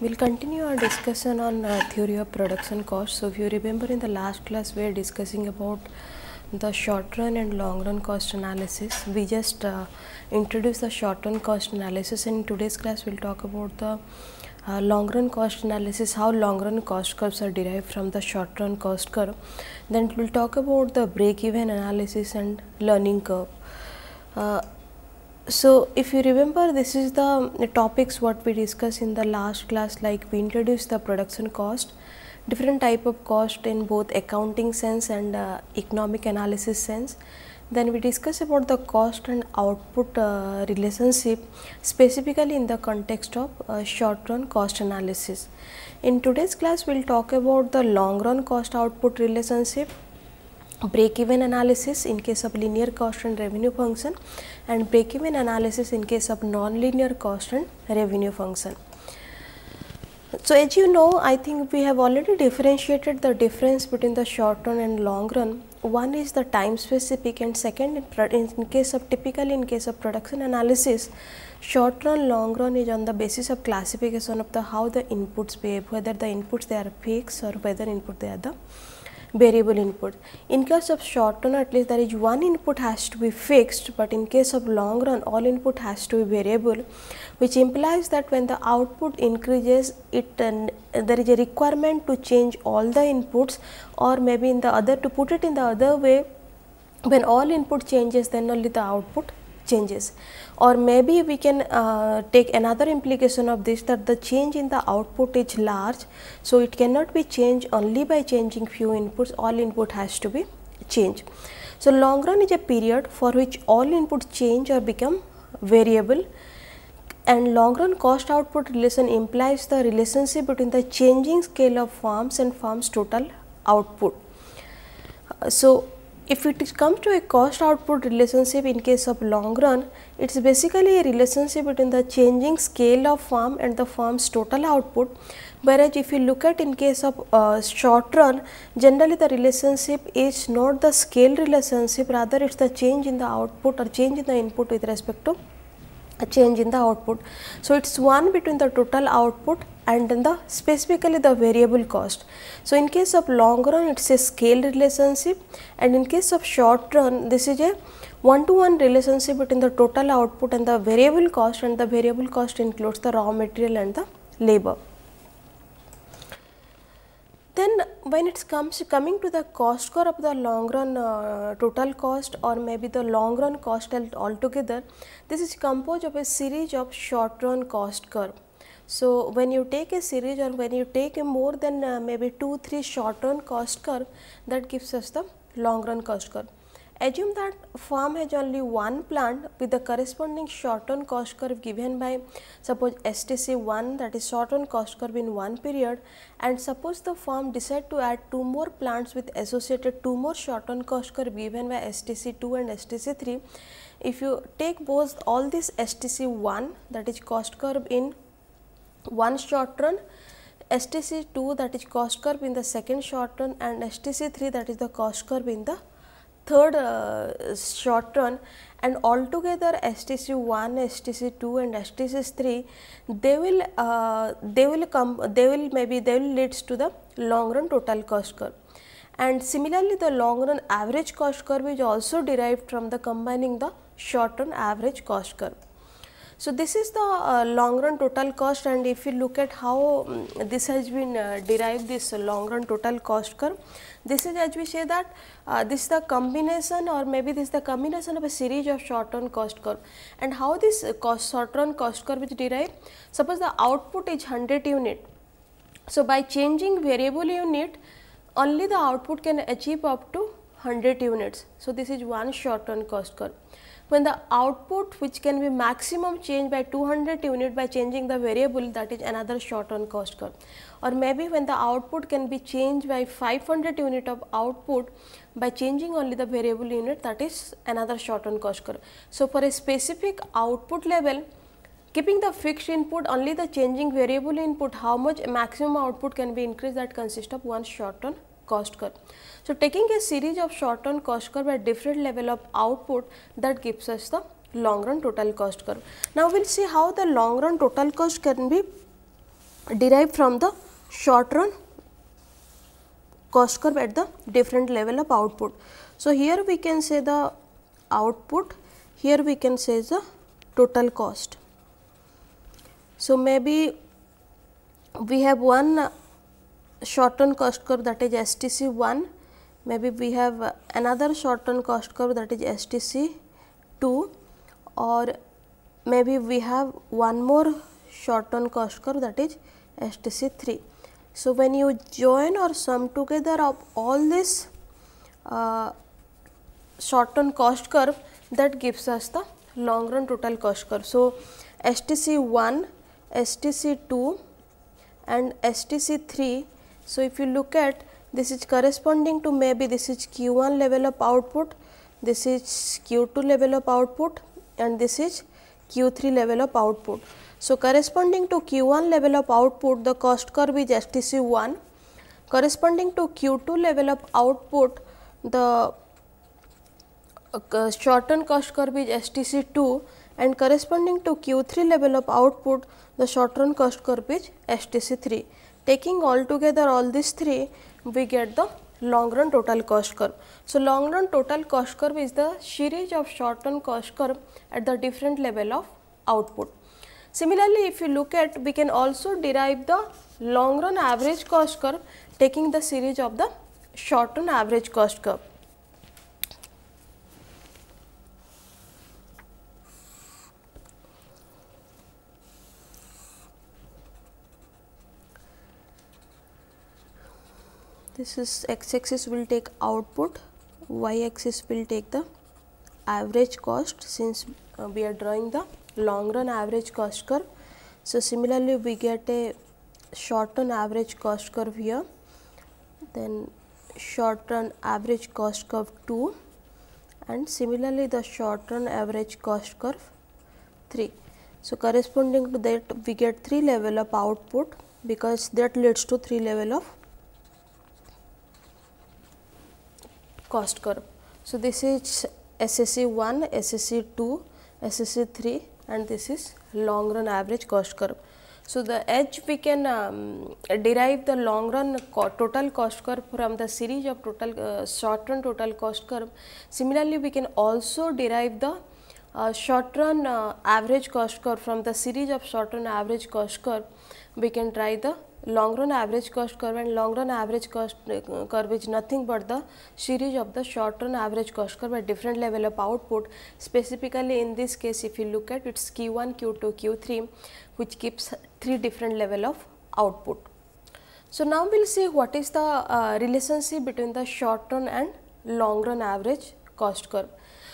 We'll continue our discussion on uh, theory of production cost. So if you remember in the last class we were discussing about the short run and long run cost analysis. We just uh, introduced the short run cost analysis in today's class we'll talk about the uh, long run cost analysis how long run cost curves are derived from the short run cost curve then we will talk about the break even analysis and learning curve uh, so if you remember this is the, the topics what we discussed in the last class like we introduced the production cost different type of cost in both accounting sense and uh, economic analysis sense then we discuss about the cost and output uh, relationship specifically in the context of uh, short run cost analysis. In today's class, we will talk about the long run cost output relationship break even analysis in case of linear cost and revenue function and break even analysis in case of non linear cost and revenue function. So, as you know I think we have already differentiated the difference between the short run and long run one is the time specific and second in, in case of typical in case of production analysis short run long run is on the basis of classification of the how the inputs behave whether the inputs they are fixed or whether input they are the variable input. In case of short run at least there is one input has to be fixed, but in case of long run all input has to be variable which implies that when the output increases it uh, there is a requirement to change all the inputs or maybe in the other to put it in the other way when all input changes then only the output changes or maybe we can uh, take another implication of this that the change in the output is large. So, it cannot be changed only by changing few inputs all input has to be changed. So, long run is a period for which all inputs change or become variable and long run cost output relation implies the relationship between the changing scale of farms and farms total output. Uh, so, if it comes to a cost output relationship in case of long run, it is basically a relationship between the changing scale of firm and the firm's total output. Whereas if you look at in case of uh, short run, generally the relationship is not the scale relationship, rather it is the change in the output or change in the input with respect to a change in the output. So, it is one between the total output and then the specifically the variable cost. So, in case of long run it is a scale relationship and in case of short run this is a one to one relationship between the total output and the variable cost and the variable cost includes the raw material and the labor. Then when it comes coming to the cost curve of the long run uh, total cost or maybe the long run cost altogether, this is composed of a series of short run cost curve so, when you take a series or when you take a more than uh, maybe 2 3 short run cost curve that gives us the long run cost curve. Assume that farm has only one plant with the corresponding short run cost curve given by suppose STC 1 that is short run cost curve in one period and suppose the farm decide to add two more plants with associated two more short run cost curve given by STC 2 and STC 3. If you take both all this STC 1 that is cost curve in one short run, STC 2 that is cost curve in the second short run and STC 3 that is the cost curve in the third uh, short run and altogether STC 1, STC 2 and STC 3 they will uh, they will come they will maybe they will leads to the long run total cost curve. And similarly the long run average cost curve is also derived from the combining the short run average cost curve. So, this is the uh, long run total cost and if you look at how um, this has been uh, derived this long run total cost curve, this is as we say that uh, this is the combination or maybe this is the combination of a series of short run cost curve and how this uh, cost short run cost curve is derived, suppose the output is 100 unit. So, by changing variable unit only the output can achieve up to 100 units. So, this is one short run cost curve when the output which can be maximum changed by 200 unit by changing the variable that is another short run cost curve or maybe when the output can be changed by 500 unit of output by changing only the variable unit that is another short run cost curve. So, for a specific output level keeping the fixed input only the changing variable input how much maximum output can be increased that consists of one short run cost curve. So, taking a series of short run cost curve at different level of output that gives us the long run total cost curve. Now, we will see how the long run total cost can be derived from the short run cost curve at the different level of output. So, here we can say the output, here we can say the total cost. So, maybe we have one shortened cost curve that is STC 1, maybe we have another shortened cost curve that is STC 2 or maybe we have one more shortened cost curve that is STC 3. So, when you join or sum together of all this uh, shortened cost curve that gives us the long run total cost curve. So, STC 1, STC 2 and STC 3 so, if you look at this is corresponding to maybe this is Q1 level of output, this is Q2 level of output and this is Q3 level of output. So, corresponding to Q1 level of output the cost curve is STC 1, corresponding to Q2 level of output the uh, shortened cost curve is STC 2 and corresponding to Q3 level of output the short run cost curve is STC 3. Taking all together, all these three, we get the long run total cost curve. So, long run total cost curve is the series of short run cost curve at the different level of output. Similarly, if you look at we can also derive the long run average cost curve taking the series of the short run average cost curve. this is x axis will take output y axis will take the average cost since uh, we are drawing the long run average cost curve so similarly we get a short run average cost curve here then short run average cost curve 2 and similarly the short run average cost curve 3 so corresponding to that we get three level of output because that leads to three level of cost curve so this is S S C one S S C two S S C three and this is long run average cost curve so the H we can derive the long run total cost curve from the series of total short run total cost curve similarly we can also derive the short run average cost curve from the series of short run average cost कर we can try the long run average cost curve and long run average cost uh, curve is nothing but the series of the short run average cost curve at different level of output specifically in this case if you look at it's q1 q2 q3 which gives three different level of output so now we'll see what is the uh, relationship between the short run and long run average cost curve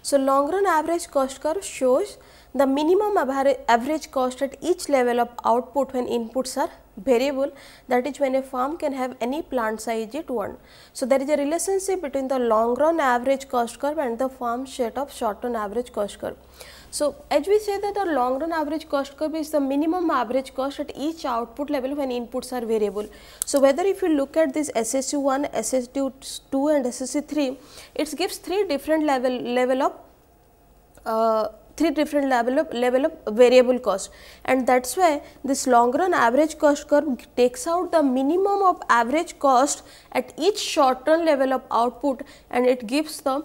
so long run average cost curve shows the minimum average cost at each level of output when inputs are variable that is when a farm can have any plant size it want. So, there is a relationship between the long run average cost curve and the farm set of short run average cost curve. So, as we say that the long run average cost curve is the minimum average cost at each output level when inputs are variable. So, whether if you look at this SSU1, SSU2 and SSU3, it gives three different level, level of uh, three different level of, level of variable cost and that is why this long run average cost curve takes out the minimum of average cost at each short run level of output and it gives the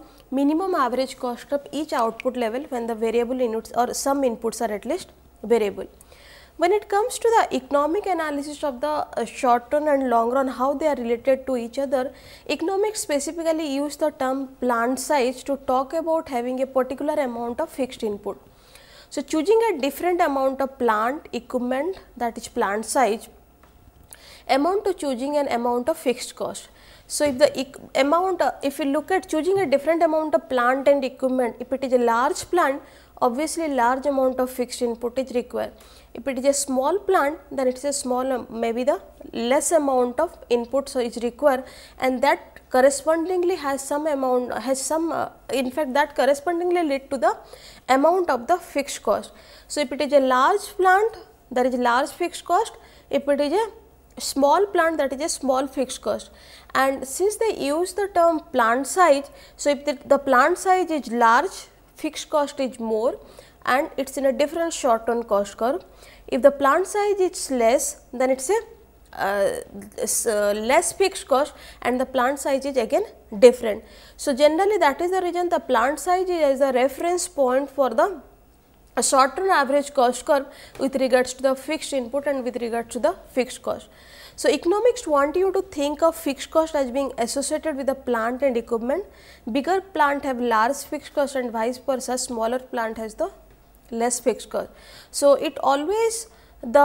minimum average cost of each output level when the variable inputs or some inputs are at least variable. When it comes to the economic analysis of the uh, short run and long run, how they are related to each other, economics specifically use the term plant size to talk about having a particular amount of fixed input. So, choosing a different amount of plant equipment that is plant size amount to choosing an amount of fixed cost. So, if the amount uh, if you look at choosing a different amount of plant and equipment, if it is a large plant, obviously large amount of fixed input is required. If it is a small plant then it is a small um, maybe the less amount of input so is required and that correspondingly has some amount has some uh, in fact that correspondingly lead to the amount of the fixed cost. So, if it is a large plant there is large fixed cost if it is a small plant that is a small fixed cost and since they use the term plant size. So, if the, the plant size is large fixed cost is more and it is in a different short term cost curve. If the plant size is less then it is a uh, uh, less fixed cost and the plant size is again different. So, generally that is the reason the plant size is a reference point for the short term average cost curve with regards to the fixed input and with regards to the fixed cost. So, economics want you to think of fixed cost as being associated with the plant and equipment. Bigger plant have large fixed cost and vice versa smaller plant has the less fixed cost. So, it always the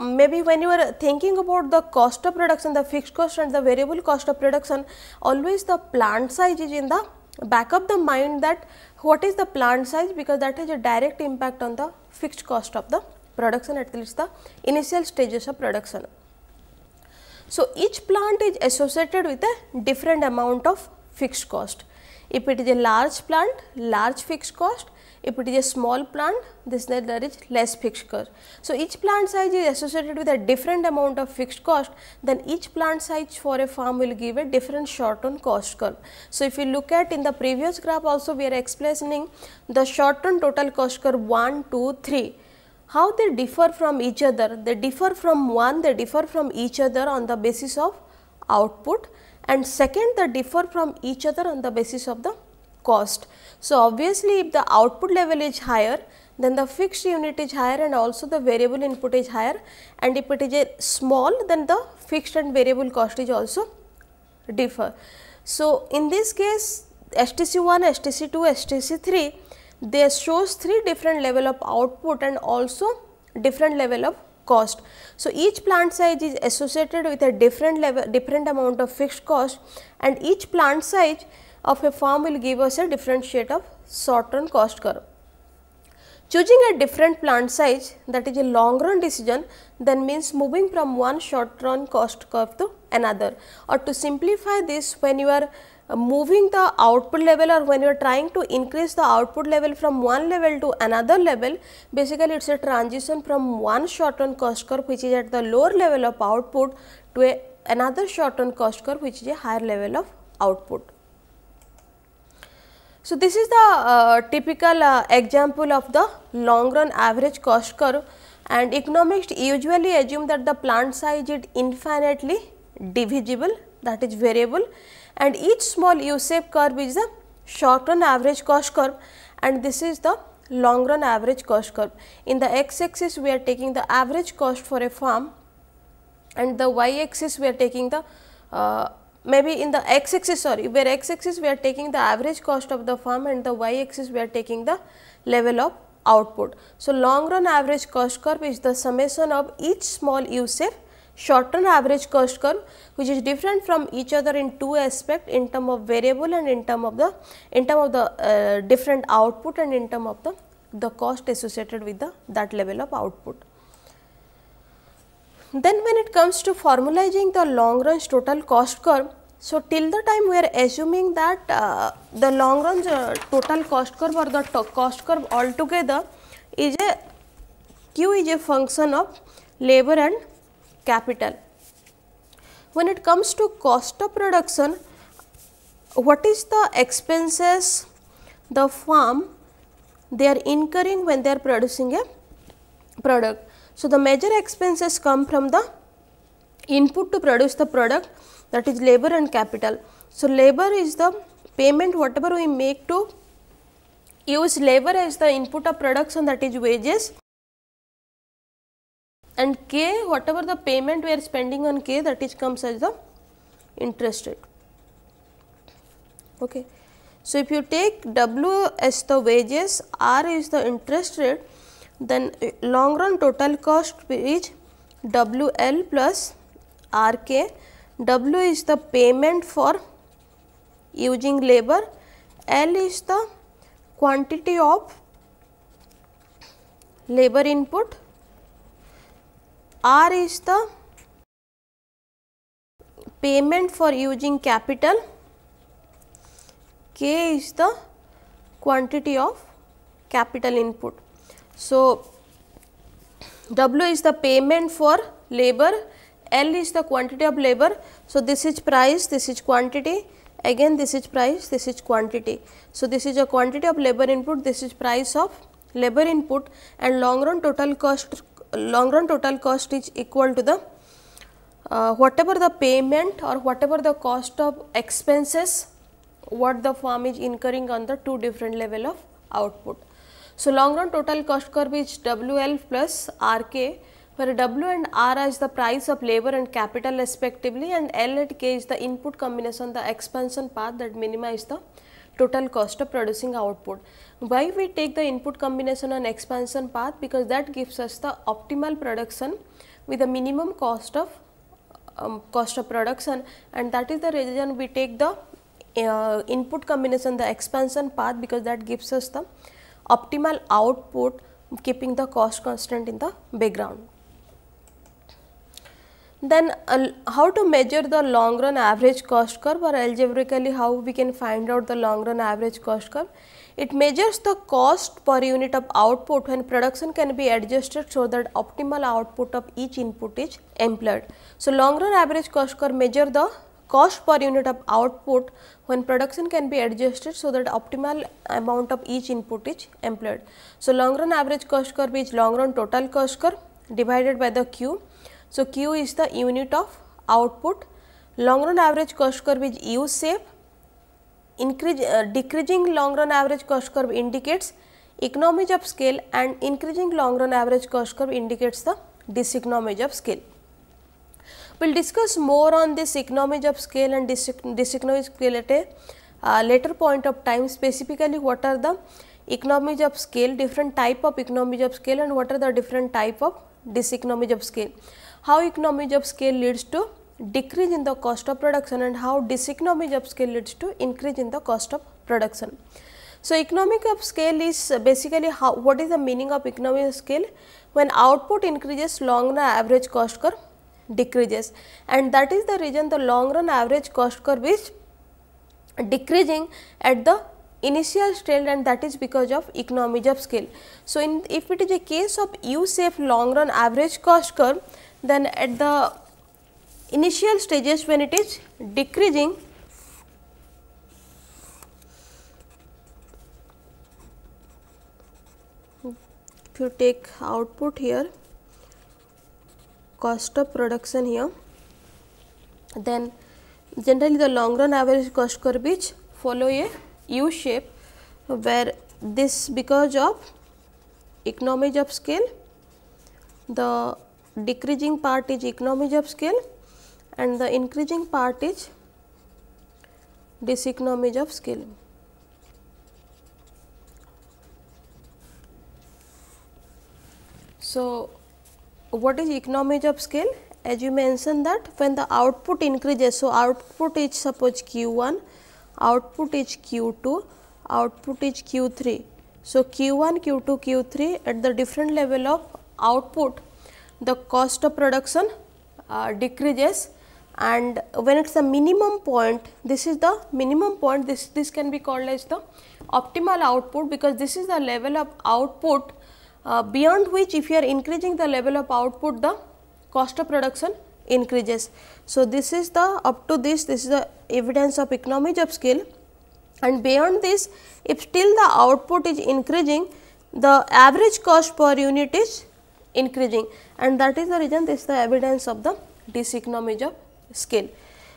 maybe when you are thinking about the cost of production the fixed cost and the variable cost of production always the plant size is in the back of the mind that what is the plant size because that has a direct impact on the fixed cost of the production at least the initial stages of production. So, each plant is associated with a different amount of fixed cost. If it is a large plant, large fixed cost. If it is a small plant, this there is less fixed cost. So, each plant size is associated with a different amount of fixed cost, then each plant size for a farm will give a different short run cost curve. So, if you look at in the previous graph also we are explaining the short run total cost curve 1, 2, 3 how they differ from each other? They differ from one, they differ from each other on the basis of output and second they differ from each other on the basis of the cost. So, obviously, if the output level is higher, then the fixed unit is higher and also the variable input is higher and if it is a small then the fixed and variable cost is also differ. So, in this case STC 1, STC 2, STC 3 they shows three different level of output and also different level of cost. So, each plant size is associated with a different level different amount of fixed cost and each plant size of a farm will give us a different shade of short run cost curve. Choosing a different plant size that is a long run decision then means moving from one short run cost curve to another or to simplify this when you are moving the output level or when you are trying to increase the output level from one level to another level basically it is a transition from one short run cost curve which is at the lower level of output to a, another short run cost curve which is a higher level of output. So, this is the uh, typical uh, example of the long run average cost curve and economists usually assume that the plant size is infinitely divisible that is variable and each small U-shaped curve is the short run average cost curve and this is the long run average cost curve. In the x axis we are taking the average cost for a farm and the y axis we are taking the uh, maybe in the x axis sorry where x axis we are taking the average cost of the farm and the y axis we are taking the level of output. So, long run average cost curve is the summation of each small U-shaped short run average cost curve which is different from each other in two aspect in term of variable and in term of the in term of the uh, different output and in term of the the cost associated with the that level of output. Then when it comes to formalizing the long run total cost curve, so till the time we are assuming that uh, the long run uh, total cost curve or the cost curve altogether is a q is a function of labor and capital. When it comes to cost of production, what is the expenses the farm they are incurring when they are producing a product. So, the major expenses come from the input to produce the product that is labor and capital. So, labor is the payment whatever we make to use labor as the input of production that is wages and k whatever the payment we are spending on k that is comes as the interest rate. Okay. So, if you take W as the wages, R is the interest rate, then long run total cost is WL plus RK. W is the payment for using labor, L is the quantity of labor input R is the payment for using capital, K is the quantity of capital input. So, W is the payment for labor, L is the quantity of labor. So, this is price, this is quantity, again this is price, this is quantity. So, this is a quantity of labor input, this is price of labor input and long run total cost long run total cost is equal to the uh, whatever the payment or whatever the cost of expenses what the firm is incurring on the two different level of output. So, long run total cost curve is WL plus RK where W and R is the price of labor and capital respectively and L and K is the input combination the expansion path that minimizes the total cost of producing output. Why we take the input combination and expansion path because that gives us the optimal production with a minimum cost of um, cost of production and that is the reason we take the uh, input combination the expansion path because that gives us the optimal output keeping the cost constant in the background. Then uh, how to measure the long run average cost curve or algebraically how we can find out the long run average cost curve? It measures the cost per unit of output when production can be adjusted so that optimal output of each input is employed. So, long run average cost curve measure the cost per unit of output when production can be adjusted so that optimal amount of each input is employed. So, long run average cost curve is long run total cost curve divided by the Q so, Q is the unit of output. Long run average cost curve is U shape. Increase, uh, decreasing long run average cost curve indicates economies of scale and increasing long run average cost curve indicates the diseconomies of scale. We will discuss more on this economies of scale and diseconomies scale at a uh, later point of time specifically what are the economies of scale, different type of economies of scale and what are the different type of diseconomies of scale how economies of scale leads to decrease in the cost of production and how diseconomies of scale leads to increase in the cost of production. So, economic of scale is basically how what is the meaning of economic of scale when output increases long run average cost curve decreases and that is the reason the long run average cost curve is decreasing at the initial stage and that is because of economies of scale. So, in if it is a case of U shape long run average cost curve then at the initial stages when it is decreasing if you take output here cost of production here then generally the long run average cost curve is follow a u shape where this because of economies of scale the decreasing part is economies of scale and the increasing part is diseconomies of scale. So, what is economies of scale? As you mentioned that when the output increases, so output is suppose Q 1, output is Q 2, output is Q 3. So, Q 1, Q 2, Q 3 at the different level of output the cost of production uh, decreases and when it is a minimum point this is the minimum point this this can be called as the optimal output because this is the level of output uh, beyond which if you are increasing the level of output the cost of production increases. So, this is the up to this this is the evidence of economies of scale and beyond this if still the output is increasing the average cost per unit is increasing and that is the reason this is the evidence of the diseconomies of scale.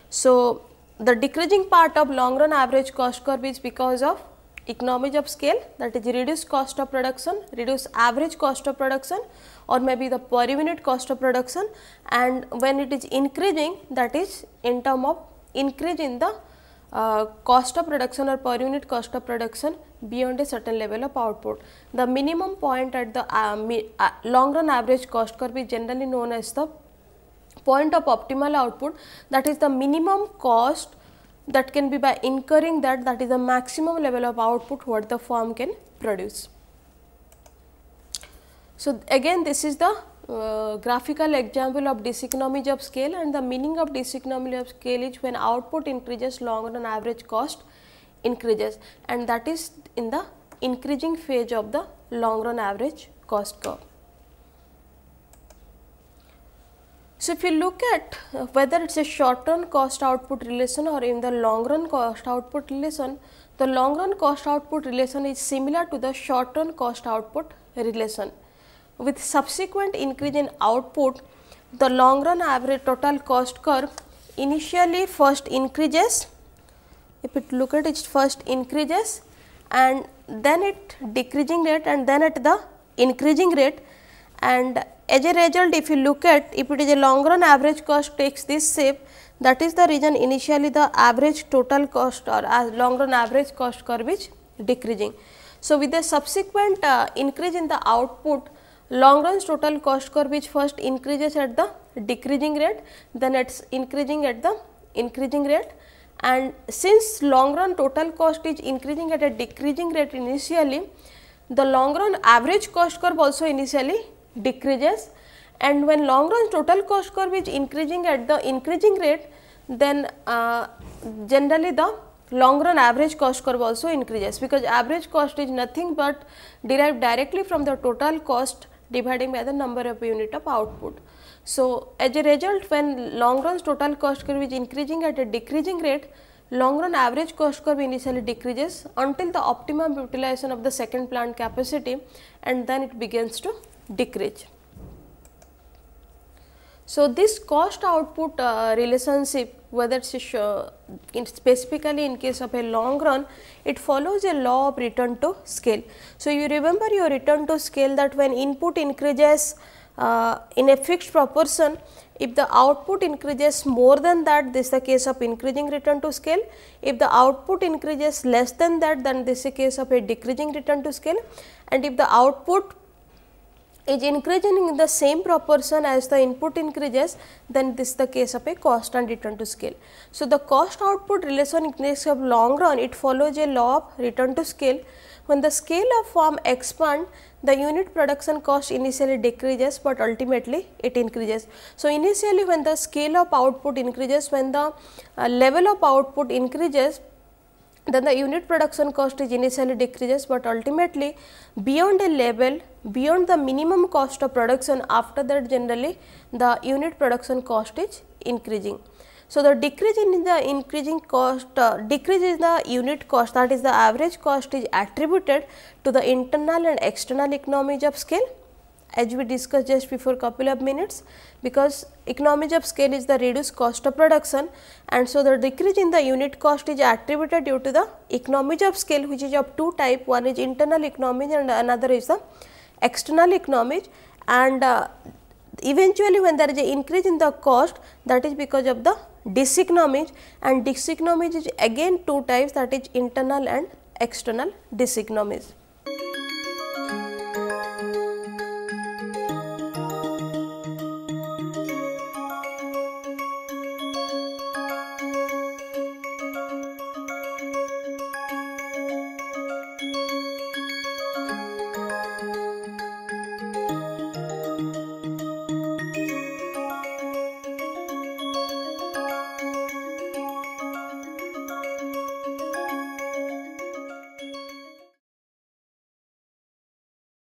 So, the decreasing part of long run average cost curve is because of economies of scale that is reduced cost of production, reduced average cost of production or maybe the per unit cost of production and when it is increasing that is in term of increase in the uh, cost of production or per unit cost of production beyond a certain level of output. The minimum point at the uh, mi uh, long run average cost curve is generally known as the point of optimal output that is the minimum cost that can be by incurring that that is the maximum level of output what the firm can produce. So, again this is the uh, graphical example of diseconomies of scale and the meaning of diseconomy of scale is when output increases long run average cost increases and that is in the increasing phase of the long run average cost curve. So, if you look at uh, whether it is a short run cost output relation or in the long run cost output relation, the long run cost output relation is similar to the short run cost output relation. With subsequent increase in output, the long run average total cost curve initially first increases if it look at it first increases and then it decreasing rate and then at the increasing rate and as a result if you look at if it is a long run average cost takes this shape that is the reason initially the average total cost or long run average cost curve is decreasing. So, with the subsequent uh, increase in the output long run total cost curve is first increases at the decreasing rate then it is increasing at the increasing rate and since long run total cost is increasing at a decreasing rate initially, the long run average cost curve also initially decreases and when long run total cost curve is increasing at the increasing rate, then uh, generally the long run average cost curve also increases because average cost is nothing but derived directly from the total cost dividing by the number of unit of output. So, as a result when long run's total cost curve is increasing at a decreasing rate, long run average cost curve initially decreases until the optimum utilization of the second plant capacity and then it begins to decrease. So, this cost output uh, relationship whether it is uh, in specifically in case of a long run it follows a law of return to scale. So, you remember your return to scale that when input increases uh, in a fixed proportion if the output increases more than that this is the case of increasing return to scale if the output increases less than that then this is a case of a decreasing return to scale and if the output is increasing in the same proportion as the input increases then this is the case of a cost and return to scale. So, the cost output relation in case of long run it follows a law of return to scale when the scale of form expand, the unit production cost initially decreases, but ultimately it increases. So, initially when the scale of output increases, when the uh, level of output increases, then the unit production cost is initially decreases, but ultimately beyond a level beyond the minimum cost of production after that generally the unit production cost is increasing. So, the decrease in the increasing cost, uh, decrease in the unit cost that is the average cost is attributed to the internal and external economies of scale as we discussed just before couple of minutes because economies of scale is the reduced cost of production and so the decrease in the unit cost is attributed due to the economies of scale which is of two type one is internal economies and another is the external economies and uh, eventually when there is a increase in the cost that is because of the Disignomage and disignomage is again two types that is internal and external disignomage.